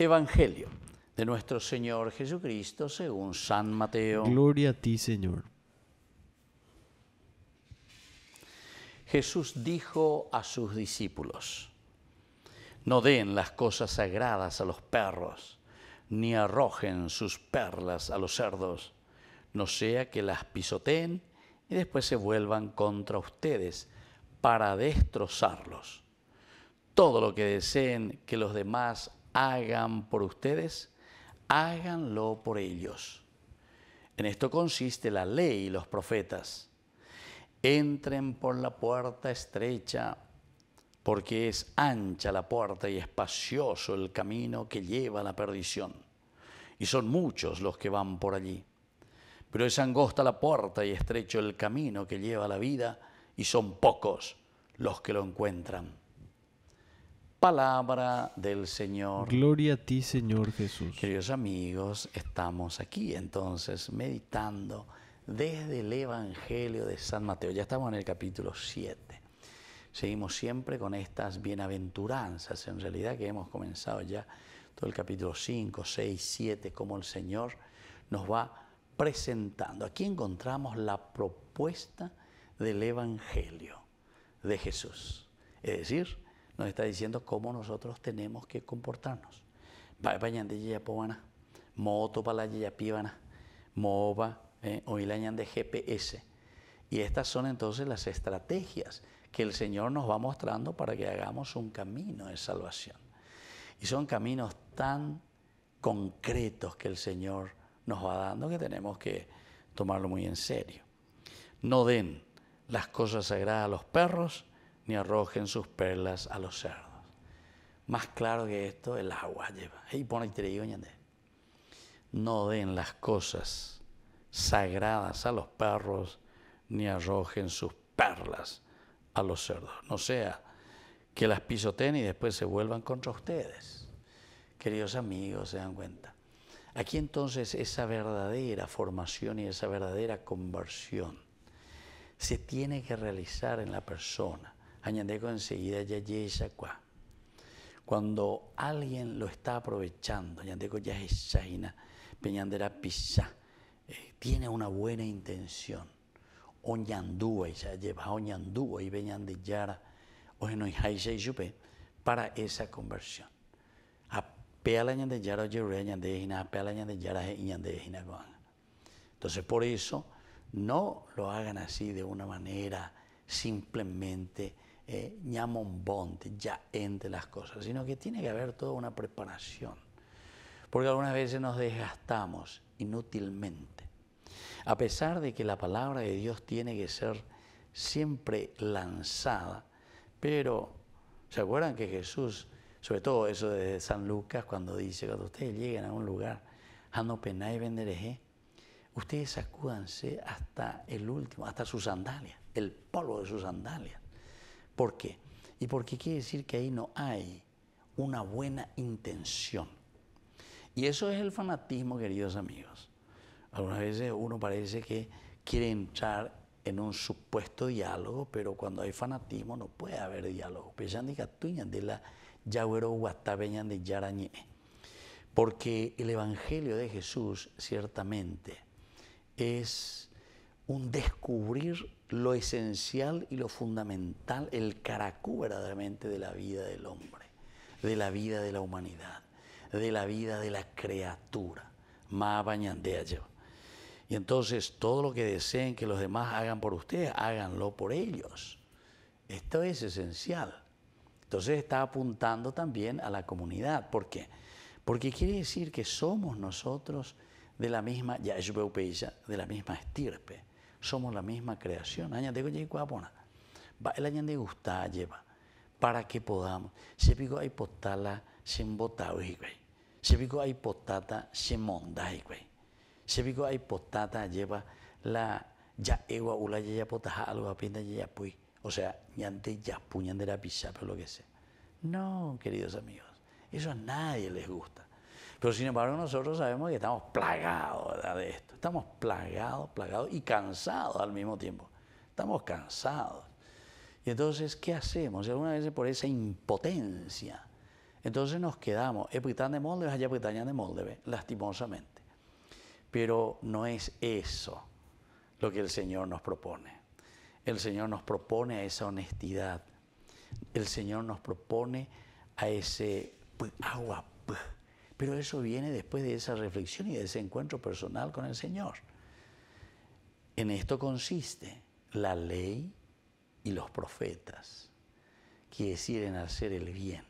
Evangelio de nuestro Señor Jesucristo según San Mateo. Gloria a ti, Señor. Jesús dijo a sus discípulos, no den las cosas sagradas a los perros, ni arrojen sus perlas a los cerdos, no sea que las pisoteen y después se vuelvan contra ustedes para destrozarlos. Todo lo que deseen que los demás hagan por ustedes, háganlo por ellos. En esto consiste la ley y los profetas. Entren por la puerta estrecha, porque es ancha la puerta y espacioso el camino que lleva a la perdición. Y son muchos los que van por allí. Pero es angosta la puerta y estrecho el camino que lleva a la vida, y son pocos los que lo encuentran. Palabra del Señor. Gloria a ti, Señor Jesús. Queridos amigos, estamos aquí entonces meditando desde el Evangelio de San Mateo. Ya estamos en el capítulo 7. Seguimos siempre con estas bienaventuranzas, en realidad que hemos comenzado ya todo el capítulo 5, 6, 7, como el Señor nos va presentando. Aquí encontramos la propuesta del Evangelio de Jesús. Es decir, nos está diciendo cómo nosotros tenemos que comportarnos. moto para la eh, de GPS. Y estas son entonces las estrategias que el Señor nos va mostrando para que hagamos un camino de salvación. Y son caminos tan concretos que el Señor nos va dando que tenemos que tomarlo muy en serio. No den las cosas sagradas a los perros, ni arrojen sus perlas a los cerdos. Más claro que esto, el agua lleva. Y No den las cosas sagradas a los perros, ni arrojen sus perlas a los cerdos. No sea que las pisoteen y después se vuelvan contra ustedes. Queridos amigos, se dan cuenta. Aquí entonces esa verdadera formación y esa verdadera conversión se tiene que realizar en la persona añadeko enseguida yayesakua. Cuando alguien lo está aprovechando, ya es yayesahina, peñandera pisa, eh, tiene una buena intención. Oñandúa y se lleva oñandúa y peñandillara, ojeno y supe, para esa conversión. Apela ñandillara oyerrea ñandejina, apela ñandillara y ñandejina Entonces, por eso, no lo hagan así de una manera simplemente eh, ñamombonte, ya entre las cosas, sino que tiene que haber toda una preparación. Porque algunas veces nos desgastamos inútilmente. A pesar de que la palabra de Dios tiene que ser siempre lanzada, pero ¿se acuerdan que Jesús, sobre todo eso de San Lucas, cuando dice, cuando ustedes lleguen a un lugar, ah, no ustedes sacúdanse hasta el último, hasta sus sandalias, el polvo de sus sandalias. ¿Por qué? Y porque quiere decir que ahí no hay una buena intención. Y eso es el fanatismo, queridos amigos. Algunas veces uno parece que quiere entrar en un supuesto diálogo, pero cuando hay fanatismo no puede haber diálogo. la Porque el Evangelio de Jesús ciertamente es un descubrir lo esencial y lo fundamental, el caracú verdaderamente de la vida del hombre, de la vida de la humanidad, de la vida de la criatura. Más Y entonces todo lo que deseen que los demás hagan por ustedes, háganlo por ellos. Esto es esencial. Entonces está apuntando también a la comunidad. ¿Por qué? Porque quiere decir que somos nosotros de la misma, ya de la misma estirpe somos la misma creación. El año cuapona. Va el gusta lleva para que podamos. Se pico hay potala sin botado y Se pico hay potata sin monda y Se pico hay potata lleva la ya ewa ula ya potaja algo a pinta ya pui. O sea, ñante ya puñan de la pisa, pero lo que sea. No, queridos amigos, eso a nadie les gusta. Pero sin embargo nosotros sabemos que estamos plagados de esto. Estamos plagados, plagados y cansados al mismo tiempo. Estamos cansados. Y entonces, ¿qué hacemos? Y algunas veces por esa impotencia. Entonces nos quedamos, epitán de molde, allá bretaña de molde, lastimosamente. Pero no es eso lo que el Señor nos propone. El Señor nos propone a esa honestidad. El Señor nos propone a ese pues, agua pues, pero eso viene después de esa reflexión y de ese encuentro personal con el Señor. En esto consiste la ley y los profetas, que deciden hacer el bien,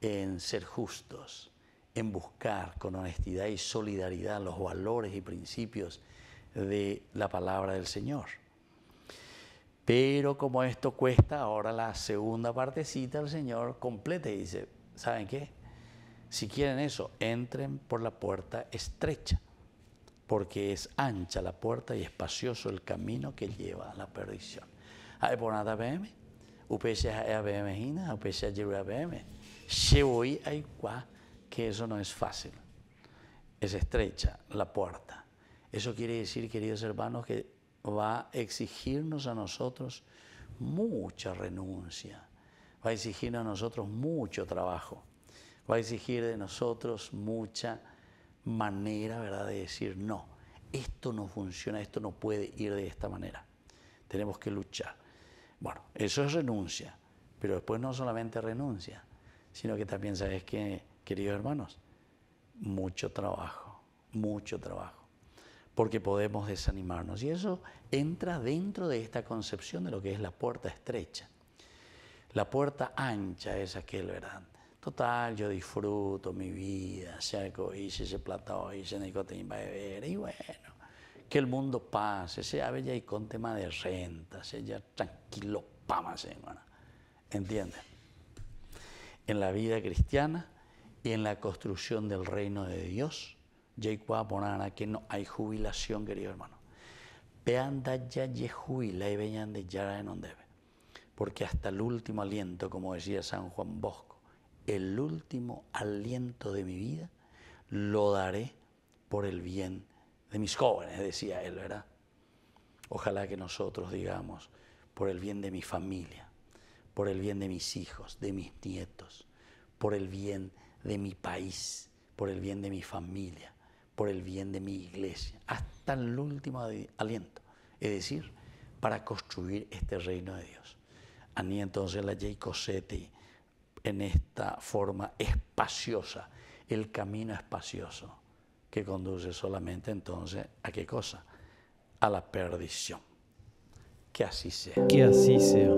en ser justos, en buscar con honestidad y solidaridad los valores y principios de la palabra del Señor. Pero como esto cuesta, ahora la segunda partecita el Señor completa y dice, ¿saben qué? Si quieren eso, entren por la puerta estrecha, porque es ancha la puerta y espacioso el camino que lleva a la perdición. Hay por nada que eso no es fácil. Es estrecha la puerta. Eso quiere decir, queridos hermanos, que va a exigirnos a nosotros mucha renuncia, va a exigirnos a nosotros mucho trabajo va a exigir de nosotros mucha manera, ¿verdad?, de decir, no, esto no funciona, esto no puede ir de esta manera. Tenemos que luchar. Bueno, eso es renuncia, pero después no solamente renuncia, sino que también sabes que, queridos hermanos, mucho trabajo, mucho trabajo, porque podemos desanimarnos. Y eso entra dentro de esta concepción de lo que es la puerta estrecha. La puerta ancha es aquel, ¿verdad? Total, yo disfruto mi vida, si y hice, ese plata hoy, nicotín va a beber, y bueno, que el mundo pase, sea bella y con tema de renta, sea tranquilo, pama, semana. ¿Entiendes? En la vida cristiana y en la construcción del reino de Dios, ya a que no hay jubilación, querido hermano. Peanda ya ye jubila y vean de ya en donde Porque hasta el último aliento, como decía San Juan Bosco, el último aliento de mi vida lo daré por el bien de mis jóvenes, decía él, ¿verdad? Ojalá que nosotros digamos, por el bien de mi familia, por el bien de mis hijos, de mis nietos, por el bien de mi país, por el bien de mi familia, por el bien de mi iglesia, hasta el último aliento. Es decir, para construir este reino de Dios. mí entonces la J Cosetti en esta forma espaciosa, el camino espacioso que conduce solamente entonces a qué cosa? A la perdición. Que así sea. Que así sea.